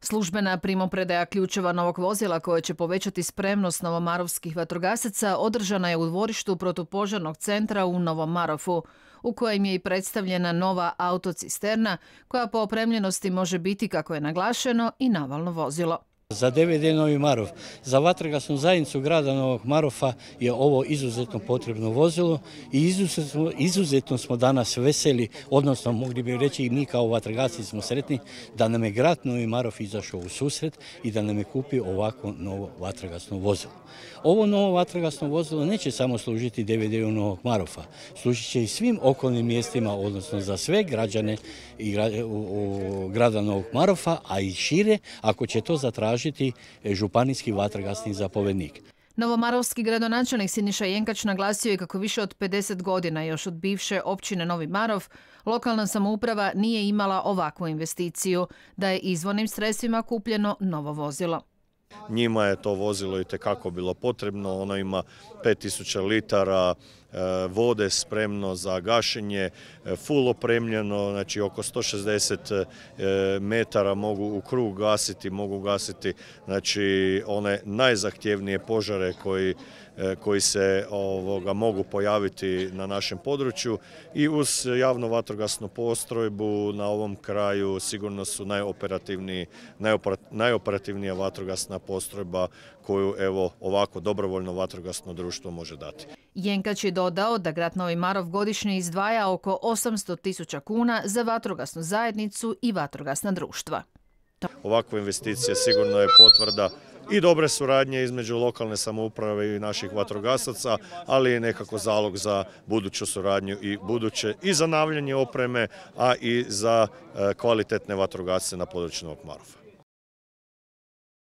Službena primopredaja ključeva novog vozila koje će povećati spremnost novomarovskih vatrogasaca održana je u dvorištu protupožarnog centra u Novom Marofu, u kojem je i predstavljena nova autocisterna koja po opremljenosti može biti, kako je naglašeno, i navalno vozilo. Za DVD Novi Marov, za vatrogasnu zajednicu grada Novog Marofa je ovo izuzetno potrebno vozilo i izuzetno, smo danas veseli, odnosno mogli bi reći i mi kao vatrogasci smo sretni da nam je grad Novi Marof izašao u susret i da nam je kupio ovako novo vatrogasno vozilo. Ovo novo vatrogasno vozilo neće samo služiti dvd Novog Marofa, služit će i svim okolnim mjestima, odnosno za sve građane grada Novog Marofa, a i šire ako će to zatražiti tražiti županijski vatrogasni zapovednik. Novomarovski gradonačelnik Siniša Jenkač naglasio je kako više od 50 godina još od bivše općine Novi Marov lokalna samouprava nije imala ovakvu investiciju, da je izvornim sredstvima kupljeno novo vozilo. Njima je to vozilo i tekako bilo potrebno, ono ima 5000 litara, E, vode spremno za gašenje, e, full opremljeno, znači oko 160 e, metara mogu u krug gasiti, mogu gasiti znači one najzahtjevnije požare koji koji se ovoga, mogu pojaviti na našem području i uz javno vatrogasnu postrojbu na ovom kraju sigurno su najoperativniji, najoperativnija vatrogasna postrojba koju evo ovako dobrovoljno vatrogasno društvo može dati. Jenkač je dodao da grad Novi Marov godišnje izdvaja oko 800 tisuća kuna za vatrogasnu zajednicu i vatrogasna društva. ovakva investicije sigurno je potvrda i dobre suradnje između lokalne samouprave i naših vatrogasaca, ali je nekako zalog za buduću suradnju i buduće i za navljanje opreme, a i za e, kvalitetne vatrogasce na području Novog Marova.